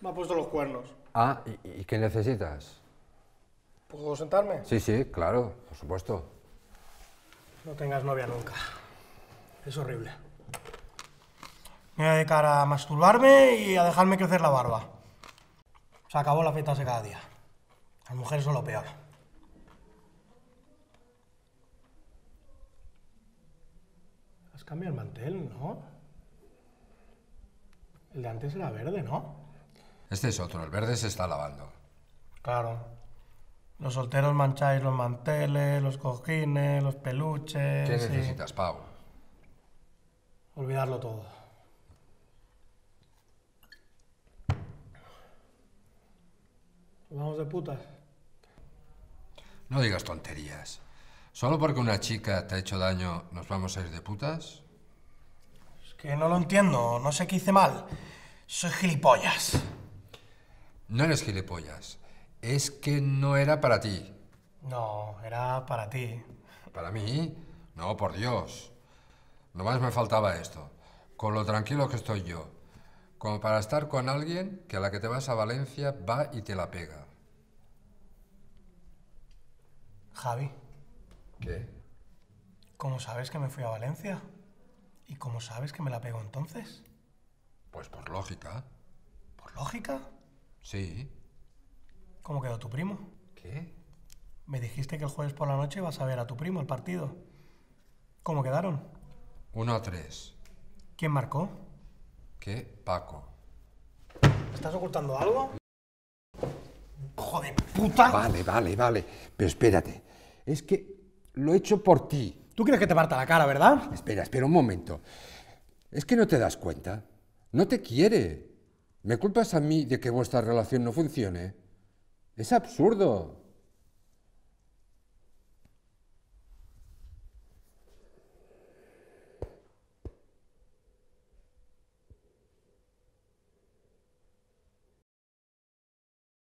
Me ha puesto los cuernos. Ah, ¿y, qué necesitas? ¿Puedo sentarme? Sí, sí, claro, por supuesto. No tengas novia nunca. Es horrible. Me voy a dedicar a masturbarme y a dejarme crecer la barba. Se acabó la fiesta de cada día. Las mujeres son lo peor. Has cambiado el mantel, ¿no? El de antes era verde, ¿no? Este es otro, el verde se está lavando. Claro. Los solteros mancháis los manteles, los cojines, los peluches. ¿Qué necesitas, Pau? Olvidarlo todo. Vamos de putas. No digas tonterías. Solo porque una chica te ha hecho daño, ¿nos vamos a ir de putas? no lo entiendo, no sé qué hice mal. Soy gilipollas. No eres gilipollas. Es que no era para ti. No, era para ti. ¿Para mí? No, por Dios. Nomás me faltaba esto. Con lo tranquilo que estoy yo. Como para estar con alguien que a la que te vas a Valencia va y te la pega. Javi. ¿Qué? ¿Cómo sabes que me fui a Valencia? ¿Y cómo sabes que me la pego entonces? Pues por lógica. ¿Por lógica? Sí. ¿Cómo quedó tu primo? ¿Qué? Me dijiste que el jueves por la noche vas a ver a tu primo el partido. ¿Cómo quedaron? 1 a 3. ¿Quién marcó? ¿Qué? Paco. ¿Estás ocultando algo? de puta! Vale, vale, vale. Pero espérate. Es que lo he hecho por ti. Tú crees que te parta la cara, ¿verdad? Espera, espera un momento. Es que no te das cuenta. No te quiere. ¿Me culpas a mí de que vuestra relación no funcione? Es absurdo.